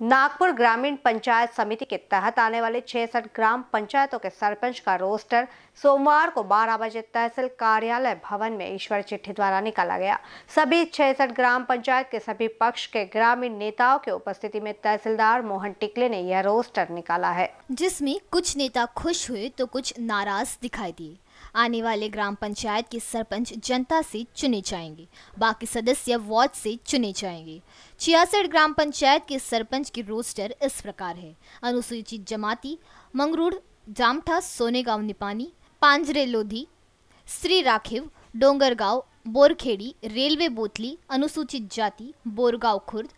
नागपुर ग्रामीण पंचायत समिति के तहत आने वाले छसठ ग्राम पंचायतों के सरपंच का रोस्टर सोमवार को 12 बजे तहसील कार्यालय भवन में ईश्वर चिट्ठी द्वारा निकाला गया सभी छसठ ग्राम पंचायत के सभी पक्ष के ग्रामीण नेताओं के उपस्थिति में तहसीलदार मोहन टिकले ने यह रोस्टर निकाला है जिसमे कुछ नेता खुश हुए तो कुछ नाराज दिखाई दिए आने वाले ग्राम पंचायत के सरपंच जनता से चुने जाएंगे बाकी सदस्य वार्ड से चुने जाएंगे छियासठ ग्राम पंचायत के सरपंच की रोस्टर इस प्रकार है अनुसूचित जमाती मंगरूड़ जामठा सोनेगांव निपानी पांजरे लोधी श्री राखिव डोंगरगांव बोरखेड़ी रेलवे बोतली अनुसूचित जाति बोरगांव खुर्द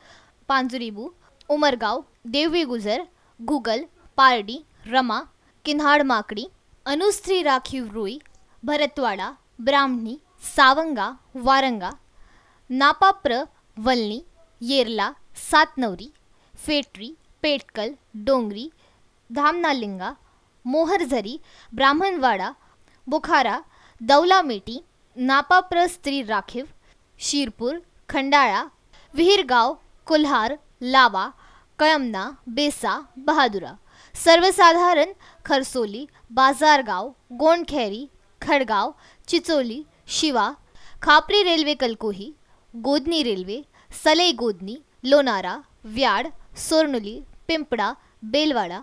पांजरीबू उमरगांव देवी गुजर गुगल पारडी रमा किन्हाड़ माकड़ी अनुस्त्री રાખ્યું રૂઈ भरतवाड़ा બ્રાહ્મણી सावंगा वारंगा नापाप्र वलनी येरला सातनवरी फेटरी पेटकल डोंगरी धामनालिंगा मोहरझरी ब्राह्मणवाडा बुखारा दौलामेटी नापाप्र स्त्री राखीव शिरपूर खंडाळा विहीरगाव कोल्हार लावा कळमना बेसा बहादुरा सर्वसाधारण खरसोली बाजारगांव गोंडखेरी खड़गाव चिचोली शिवा खापरी रेलवे कलकोही गोदनी रेलवे सलई गोदनी लोनारा व्याड सोर्णुली पिंपडा बेलवाडा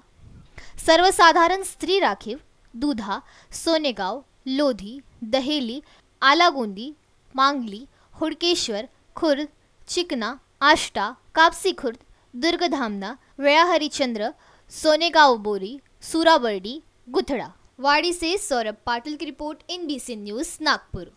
सर्वसाधारण स्त्री राखीव दुधा सोनेगाव लोधी दहेली आलागोंदी मांगली हुडकेश्वर खुर्द चिकना आष्टा कापसी खुर्द दुर्गधामना वेळा सोनेगांव बोरी सूराबर्डी गुथड़ा वाड़ी से सौरभ पाटिल की रिपोर्ट एनबीसी न्यूज नागपुर